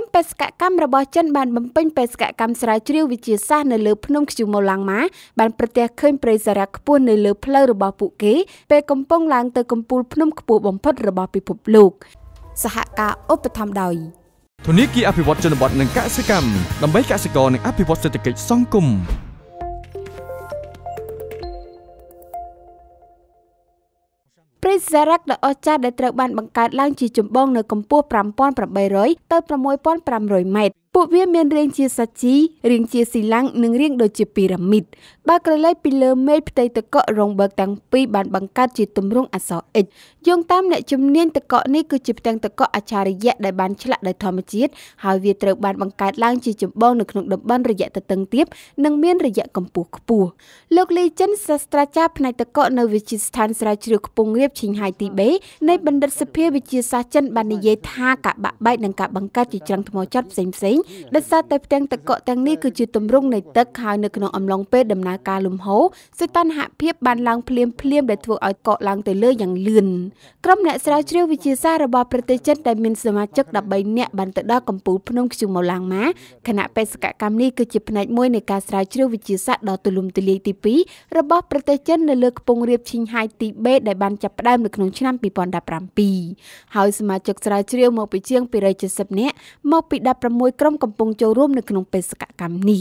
មបេសកកម្មរបស់ចិនបានបំពេញបេសកកម្មស្រាវជ្រាវវិទ្យាសាស្ត្រនៅលើភ្នំខ្ជូម៉ូឡាំងម៉ាបានប្រទះឃើញព្រៃសារៈខ្ពស់នៅលើផ្លូវរបស់ពួកគេពេលកំពុងឡើងទៅកំពូលភ្នំខ្ពស់បំផុតរបស់ពិភពលោក សហការឧបត្ថម្ភដោយធនាគារអភិវឌ្ឍជនបទនិងកសិកម្មដើម្បីកសិករនិងអភិវឌ្ឍសេដ្ឋកិច្ចសង្គមព្រិចសារ៉ាក់ដ៏អស្ចារ្យដែលត្រូវបានបង្កើតឡើងជាចម្បងនៅកម្ពស់5800ទៅ6500ម៉ែត្រពួកវាមានរាងជាសាជីរាងជាស៊ីឡាំងនិងរាងដូចជាពីរ៉ាមីតបើក្រឡេកពីលើមេឃផ្ទៃទឹកកករងបើកទាំងពីរបានបង្កើតជាទម្រង់អក្សរ X យោងតាមអ្នកជំនាញទឹកកកនេះគឺជាផ្ទាំងទឹកកកអច្ឆរិយៈដែលបានឆ្លាក់ដោយធម្មជាតិហើយវាត្រូវបានបង្កើតឡើងជាចម្បងនៅក្នុងតំបន់រយៈទទឹងទាបនិងមានរយៈកម្ពស់ខ្ពស់លោកលីចិនសាស្ត្រាចារ្យផ្នែកទឹកកកនៅវិទ្យាស្ថានស្រាវជ្រាវខ្ពង់រាបឈិងហៃទីបេនៃបណ្ឌិតសភាវិទ្យាសាស្ត្រចិនបាននិយាយថាការបាក់បែកនិងការបង្កើតជាច្រាំងថ្មចត់ផ្សេងៗដោយសារតែផ្ទាំងទឹកកកទាំងនេះគឺជាទម្រង់នៃទឹកហើយនៅក្នុងអំឡុងពេលដំណើរការលំហូរសីតុណ្ហភាពបានឡើងភ្លាមភ្លាមដែលធ្វើឲ្យកកឡើងទៅលើយ៉ាងលឿនក្រុមអ្នកស្រាវជ្រាវវិទ្យាសាស្ត្ររបស់ប្រទេសចិនដែលមានសមាជិក13នាក់បានទៅដល់កំពូលភ្នំខ្ជុំម៉ូឡាងម៉ាគណៈបេសកកម្មនេះគឺជាផ្នែកមួយនៃការស្រាវជ្រាវវិទ្យាសាស្ត្រដ៏ទូលំទូលាយទី2របស់ប្រទេសចិននៅលើខ្ពង់រាបឈីងហាយទីបេដែលបានចាប់ផ្ដើមនៅក្នុងឆ្នាំ2017ហើយសមាជិកស្រាវជ្រាវមកពីជាង270នាក់មកពី16ក្រុមកំពុងចូលរួមនៅក្នុងបេសកកម្មនេះ